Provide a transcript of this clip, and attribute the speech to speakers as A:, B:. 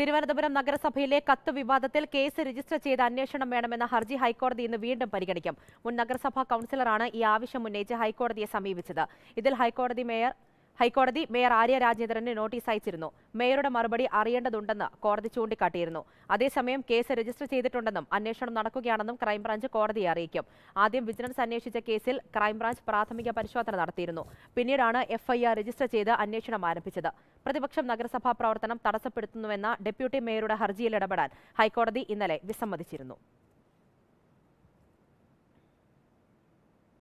A: തിരുവനന്തപുരം നഗരസഭയിലെ കത്ത് വിവാദത്തിൽ കേസ് രജിസ്റ്റർ ചെയ്ത് അന്വേഷണം വേണമെന്ന ഹർജി ഹൈക്കോടതി ഇന്ന് വീണ്ടും പരിഗണിക്കും മുൻ നഗരസഭാ കൌൺസിലറാണ് ഈ ആവശ്യം ഉന്നയിച്ച് ഹൈക്കോടതിയെ സമീപിച്ചത് ഇതിൽ ഹൈക്കോടതി മേയർ ഹൈക്കോടതി മേയർ ആര്യ രാജേന്ദ്രന് നോട്ടീസ് അയച്ചിരുന്നു മേയറുടെ മറുപടി അറിയേണ്ടതുണ്ടെന്ന് കോടതി ചൂണ്ടിക്കാട്ടിയിരുന്നു അതേസമയം കേസ് രജിസ്റ്റർ ചെയ്തിട്ടുണ്ടെന്നും അന്വേഷണം നടക്കുകയാണെന്നും ക്രൈംബ്രാഞ്ച് കോടതിയെ അറിയിക്കും ആദ്യം വിജിലൻസ് അന്വേഷിച്ച കേസിൽ ക്രൈംബ്രാഞ്ച് പ്രാഥമിക പരിശോധന നടത്തിയിരുന്നു പിന്നീടാണ് എഫ്ഐആർ രജിസ്റ്റർ ചെയ്ത് അന്വേഷണം ആരംഭിച്ചത് പ്രതിപക്ഷം നഗരസഭാ പ്രവർത്തനം തടസ്സപ്പെടുത്തുന്നുവെന്ന ഡെപ്യൂട്ടി മേയറുടെ ഹർജിയിൽ ഇടപെടാൻ ഹൈക്കോടതി ഇന്നലെ വിസമ്മതിച്ചിരുന്നു